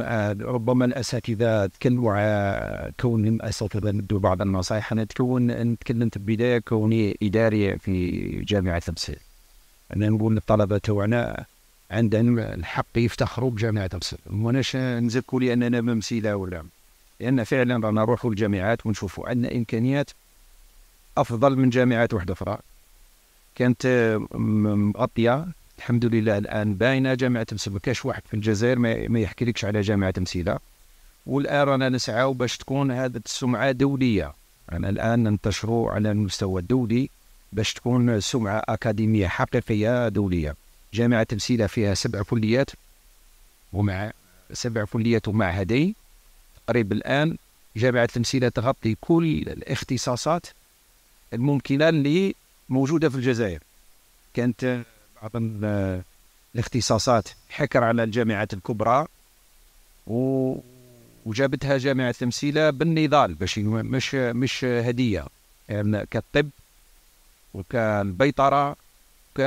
آه، ربما الاساتذه تكلموا كونهم اساتذه ندوا بعض النصائح انا تكون أن تكلمت بدايه كوني اداري في جامعه تمسيل انا نقول للطلبه توعنا عندهم الحق يفتخروا بجامعه تمسيل وماناش نزكوا لاننا ممسيله ولا لان فعلا رانا نروحوا للجامعات ونشوفوا عندنا امكانيات افضل من جامعات واحده اخرى كانت آه، مغطيه الحمد لله الان باينه جامعه تمسيله ما كاش واحد في الجزائر ما يحكيلكش على جامعه تمسيله والان رانا نسعاو باش تكون هذه السمعه دوليه أنا الآن ننتشروا على المستوى الدولي باش تكون سمعة أكاديمية حقيقية دولية جامعة تمسيله فيها سبع كليات ومع سبع كليات ومعهدين تقريبا الآن جامعة تمسيله تغطي كل الاختصاصات الممكنة اللي موجودة في الجزائر كانت بعض آه، الاختصاصات حكر على الجامعات الكبرى و وجابتها جامعة تمثيلة بالنضال باش مش مش هدية يعني كالطب وكان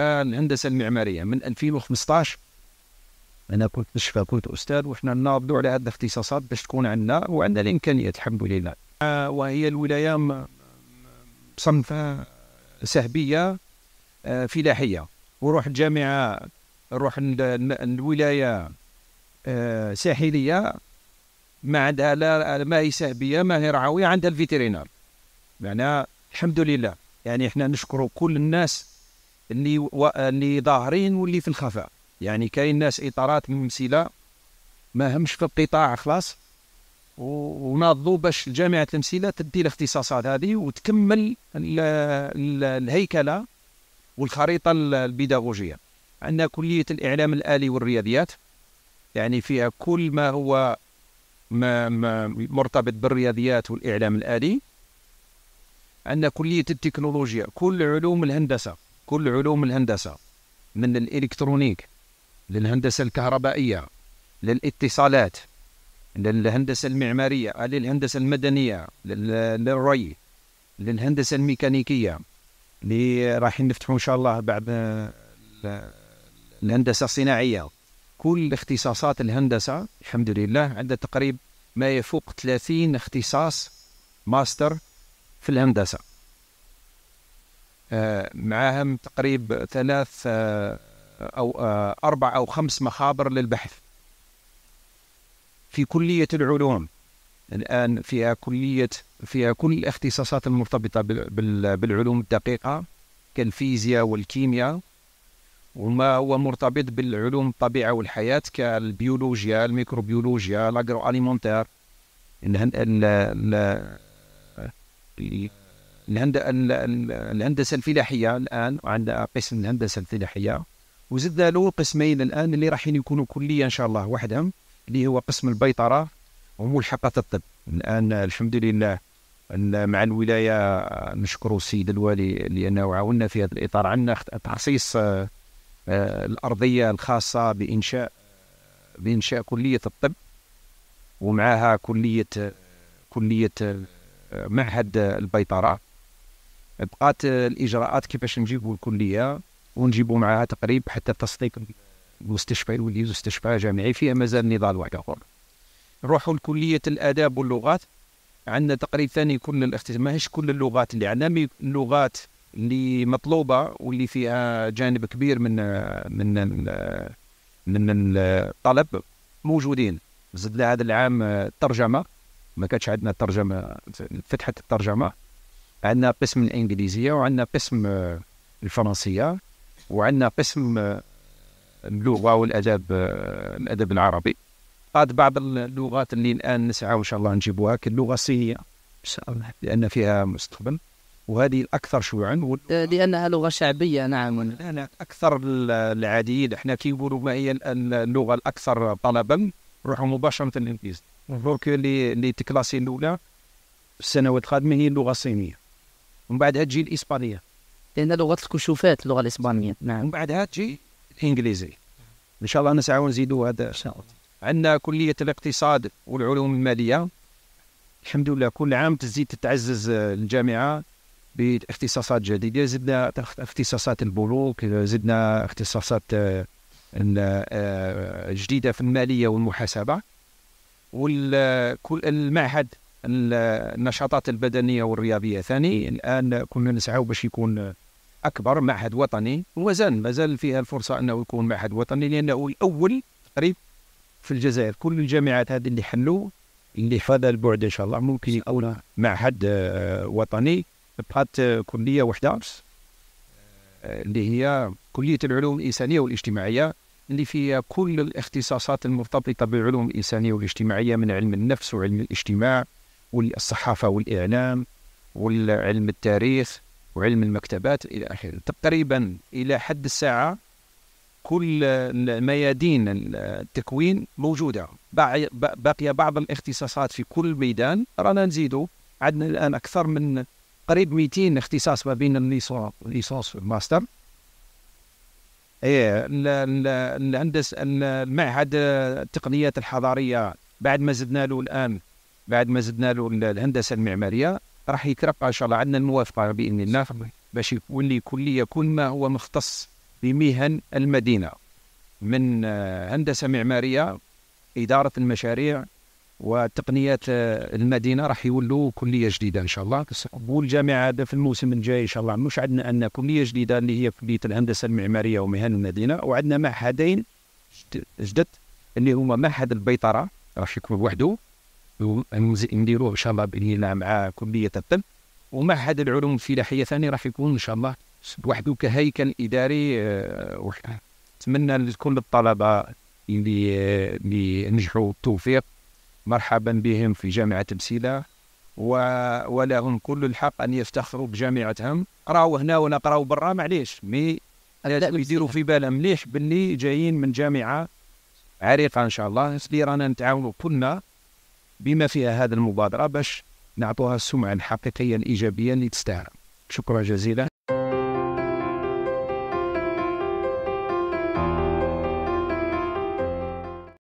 الهندسة المعمارية من 2015 أنا كنت نشفى كنت أستاذ وحنا نناضلوا على هذه الاختصاصات باش تكون عندنا وعندنا الإمكانيات الحمد لله آه، وهي الولاية مصنفة سهبية آه، فلاحية وروح الجامعه نروح الولايه آه، ساحليه ما عندها لا ما هي سهبيه ما هي رعويه عندها الفيترينار معناها الحمد لله يعني احنا نشكر كل الناس اللي و... اللي ظاهرين واللي في الخفاء يعني كاين ناس اطارات ممثله ما همش في القطاع خلاص و... وناضوا باش جامعه التمثيله تدي الاختصاصات هذه وتكمل ال... ال... الهيكله والخريطة البيداغوجية عندنا كلية الإعلام الآلي والرياضيات يعني فيها كل ما هو ما ما مرتبط بالرياضيات والإعلام الآلي عندنا كلية التكنولوجيا كل علوم الهندسة كل علوم الهندسة من الإلكترونيك للهندسة الكهربائية للاتصالات للهندسة المعمارية للهندسة المدنية للري للهندسة الميكانيكية اللي رايحين نفتحوا ان شاء الله بعد آه، الهندسه الصناعيه كل اختصاصات الهندسه الحمد لله عندها تقريبا ما يفوق 30 اختصاص ماستر في الهندسه آه، معاهم تقريبا ثلاث آه، او اربع او خمس مخابر للبحث في كليه العلوم الآن فيها كلية فيها كل الاختصاصات المرتبطة بالعلوم الدقيقة كالفيزياء والكيمياء وما هو مرتبط بالعلوم الطبيعة والحياة كالبيولوجيا الميكروبيولوجيا الأجرو أليمونتير الهندسة الفلاحية الآن عندنا قسم الهندسة الفلاحية وزدنا له قسمين الآن اللي راحين يكونوا كلية إن شاء الله وحدهم اللي هو قسم البيطرة وملحقة الطب الآن الحمد لله ان مع الولاية نشكر السيد الوالي لأنه عاوننا في هذا الإطار عندنا تخصيص آه، الأرضية الخاصة بإنشاء بإنشاء كلية الطب ومعها كلية كلية آه، معهد البيطرة بقات الإجراءات كيفاش نجيبوا الكلية ونجيبوا معها تقريب حتى تصديق المستشفى يولي مستشفى جامعي فيها مازال نضال واحد آخر نروحوا لكلية الآداب واللغات عندنا تقريبا ثاني كل الاختصاص ماهيش كل اللغات اللي عندنا اللغات اللي مطلوبة واللي فيها جانب كبير من من من الطلب موجودين زدنا هذا العام الترجمة ما كانتش عندنا الترجمة فتحت الترجمة عندنا قسم الإنجليزية وعندنا قسم الفرنسية وعندنا قسم اللغة والأداب الأدب العربي قاد بعض اللغات اللي الان نسعى وان شاء الله نجيبوها كاللغه الصينيه ان شاء الله لان فيها مستقبل وهذه الاكثر شيوعا لانها لغه شعبيه نعم لان اكثر العاديين احنا كي ما هي اللغه الاكثر طلبا روحوا مباشره للانجليزي دونك اللي اللي تكلاسي الاولى في السنوات القادمه هي اللغه الصينيه ومن بعدها تجي الاسبانيه لان لغه الكشوفات اللغه الاسبانيه نعم ومن بعدها تجي الانجليزي ان شاء الله نسعى ونزيدوا هذا ان شاء الله عندنا كليه الاقتصاد والعلوم الماليه الحمد لله كل عام تزيد تتعزز آه، الجامعه باختصاصات جديده زدنا اختصاصات البنوك زدنا اختصاصات آه، آه، جديده في الماليه والمحاسبه والكل المعهد النشاطات البدنيه والرياضيه ثاني الان كنا نسعى باش يكون اكبر معهد وطني وزن مازال فيها الفرصه انه يكون معهد وطني لانه الاول تقريبا في الجزائر كل الجامعات هذه اللي حلوا اللي في هذا البعد ان شاء الله ممكن يكون معهد آه، وطني بقات كليه وحده آه، اللي هي كليه العلوم الانسانيه والاجتماعيه اللي فيها كل الاختصاصات المرتبطه بالعلوم الانسانيه والاجتماعيه من علم النفس وعلم الاجتماع والصحافه والاعلام وعلم التاريخ وعلم المكتبات الى اخره تقريبا الى حد الساعه كل ميادين التكوين موجودة باقي بعض الاختصاصات في كل ميدان رانا نزيدوا عندنا الآن أكثر من قريب 200 اختصاص ما بين الليسونس والماستر ايه الهندسه المعهد التقنيات الحضاريه بعد ما زدنا له الان بعد ما زدنا له الهندسه المعماريه راح يترقى ان شاء الله عندنا الموافقه باذن الله باش يولي كليه كل ما هو مختص بمهن المدينة من آه، هندسة معمارية إدارة المشاريع وتقنيات آه، المدينة راح يولوا كلية جديدة إن شاء الله والجامعة هذا في الموسم الجاي إن شاء الله مش عندنا أن كلية جديدة اللي هي كلية الهندسة المعمارية ومهن المدينة وعندنا معهدين جدد اللي هما معهد البيطرة راح يكون وحده نديروه إن شاء الله بإذن الله مع كلية الطب ومعهد العلوم الفلاحية ثاني راح يكون إن شاء الله بوحدو كهيكل اداري آه، نتمنى لكل الطلبه اللي اللي نجحوا التوفيق مرحبا بهم في جامعه تمثيله ولهم كل الحق ان يفتخروا بجامعتهم راهو هنا ونقراو برا معليش مي يديروا في بالهم مليح باللي جايين من جامعه عريقه ان شاء الله اللي رانا نتعاونوا كلنا بما فيها هذه المبادره باش نعطوها السمعه الحقيقيه الايجابيه اللي تستاهل شكرا جزيلا